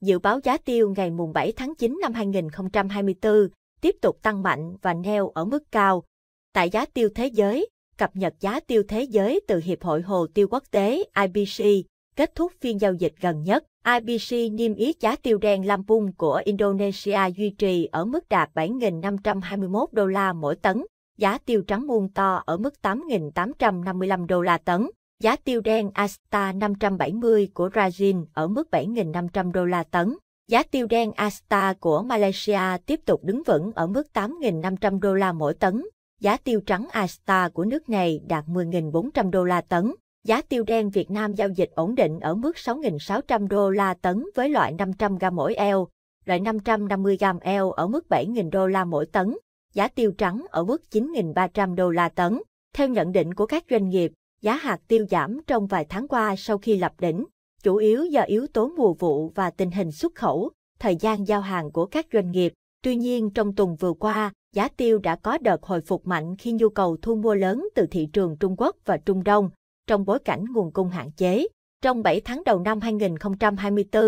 Dự báo giá tiêu ngày mùng 7 tháng 9 năm 2024 tiếp tục tăng mạnh và neo ở mức cao. Tại giá tiêu thế giới, cập nhật giá tiêu thế giới từ Hiệp hội Hồ tiêu quốc tế IBC, kết thúc phiên giao dịch gần nhất. IBC niêm yết giá tiêu đen Lampung của Indonesia duy trì ở mức đạt 7.521 đô la mỗi tấn, giá tiêu trắng muôn to ở mức 8.855 đô la tấn. Giá tiêu đen Asta 570 của Brazil ở mức 7.500 đô la tấn. Giá tiêu đen Asta của Malaysia tiếp tục đứng vững ở mức 8.500 đô la mỗi tấn. Giá tiêu trắng Asta của nước này đạt 10.400 đô la tấn. Giá tiêu đen Việt Nam giao dịch ổn định ở mức 6.600 đô la tấn với loại 500 gam mỗi eo, loại 550 gam eo ở mức 7.000 đô la mỗi tấn, giá tiêu trắng ở mức 9.300 đô la tấn. Theo nhận định của các doanh nghiệp, giá hạt tiêu giảm trong vài tháng qua sau khi lập đỉnh, chủ yếu do yếu tố mùa vụ và tình hình xuất khẩu, thời gian giao hàng của các doanh nghiệp. Tuy nhiên trong tuần vừa qua, giá tiêu đã có đợt hồi phục mạnh khi nhu cầu thu mua lớn từ thị trường Trung Quốc và Trung Đông, trong bối cảnh nguồn cung hạn chế. Trong 7 tháng đầu năm 2024,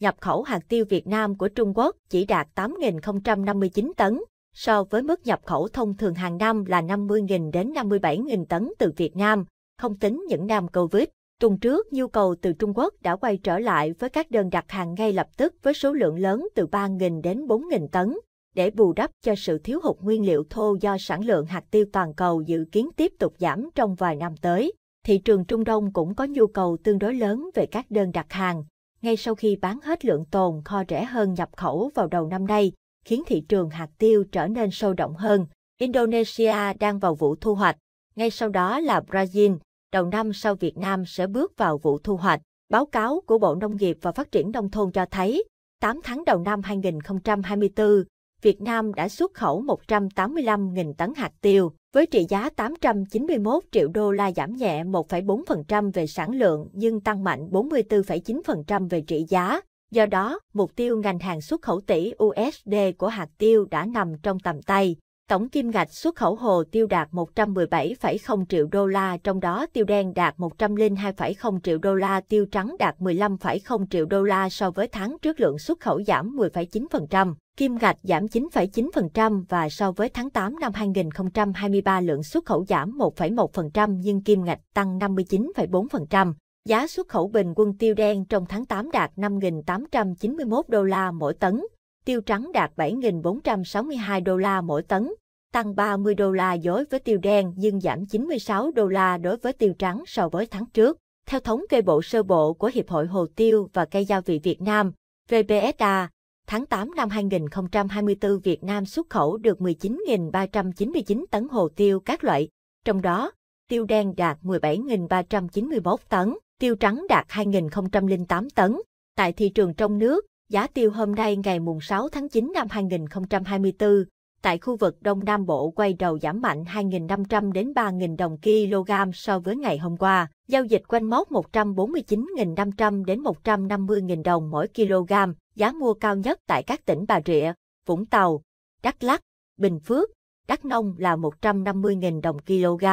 nhập khẩu hạt tiêu Việt Nam của Trung Quốc chỉ đạt 8.059 tấn, so với mức nhập khẩu thông thường hàng năm là 50.000 đến 57.000 tấn từ Việt Nam không tính những năm COVID. Tuần trước, nhu cầu từ Trung Quốc đã quay trở lại với các đơn đặt hàng ngay lập tức với số lượng lớn từ 3.000 đến 4.000 tấn, để bù đắp cho sự thiếu hụt nguyên liệu thô do sản lượng hạt tiêu toàn cầu dự kiến tiếp tục giảm trong vài năm tới. Thị trường Trung Đông cũng có nhu cầu tương đối lớn về các đơn đặt hàng. Ngay sau khi bán hết lượng tồn kho rẻ hơn nhập khẩu vào đầu năm nay, khiến thị trường hạt tiêu trở nên sôi động hơn. Indonesia đang vào vụ thu hoạch, ngay sau đó là Brazil, đầu năm sau Việt Nam sẽ bước vào vụ thu hoạch. Báo cáo của Bộ Nông nghiệp và Phát triển Nông thôn cho thấy, 8 tháng đầu năm 2024, Việt Nam đã xuất khẩu 185.000 tấn hạt tiêu, với trị giá 891 triệu đô la giảm nhẹ 1,4% về sản lượng nhưng tăng mạnh 44,9% về trị giá. Do đó, mục tiêu ngành hàng xuất khẩu tỷ USD của hạt tiêu đã nằm trong tầm tay. Tổng kim ngạch xuất khẩu hồ tiêu đạt 117,0 triệu đô la, trong đó tiêu đen đạt 102,0 triệu đô la, tiêu trắng đạt 15,0 triệu đô la so với tháng trước lượng xuất khẩu giảm 10,9%, kim ngạch giảm 9,9% và so với tháng 8 năm 2023 lượng xuất khẩu giảm 1,1% nhưng kim ngạch tăng 59,4%. Giá xuất khẩu bình quân tiêu đen trong tháng 8 đạt 5.891 đô la mỗi tấn, tiêu trắng đạt 7.462 đô la mỗi tấn, tăng 30 đô la đối với tiêu đen nhưng giảm 96 đô la đối với tiêu trắng so với tháng trước. Theo thống kê bộ sơ bộ của Hiệp hội Hồ tiêu và cây gia vị Việt Nam, VPSA, tháng 8 năm 2024 Việt Nam xuất khẩu được 19.399 tấn hồ tiêu các loại, trong đó tiêu đen đạt 17.391 tấn, tiêu trắng đạt 2.008 tấn. Tại thị trường trong nước, Giá tiêu hôm nay ngày mùng 6 tháng 9 năm 2024, tại khu vực Đông Nam Bộ quay đầu giảm mạnh 2.500 đến 3.000 đồng kg so với ngày hôm qua, giao dịch quanh mốc 149.500 đến 150.000 đồng mỗi kg, giá mua cao nhất tại các tỉnh Bà Rịa, Vũng Tàu, Đắk Lắk, Bình Phước, Đắk Nông là 150.000 đồng kg.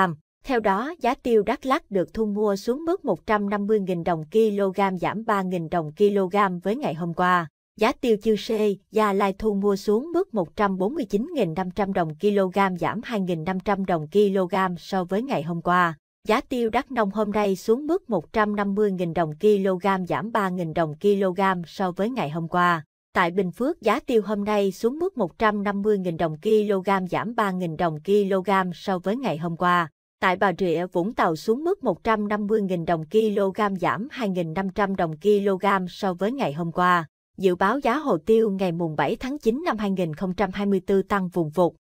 Theo đó, giá tiêu Đắk Lắk được thu mua xuống mức 150.000 đồng kg giảm 3.000 đồng kg với ngày hôm qua. Giá tiêu Chư Sê, Gia Lai thu mua xuống mức 149.500 đồng kg giảm 2.500 đồng kg so với ngày hôm qua. Giá tiêu Đắk Nông hôm nay xuống mức 150.000 đồng kg giảm 3.000 đồng kg so với ngày hôm qua. Tại Bình Phước, giá tiêu hôm nay xuống mức 150.000 đồng kg giảm 3.000 đồng kg so với ngày hôm qua. Tại Bà Rịa Vũng Tàu xuống mức 150.000 đồng kg giảm 2.500 đồng kg so với ngày hôm qua. Dự báo giá hồ tiêu ngày mùng 7 tháng 9 năm 2024 tăng vùng vụt.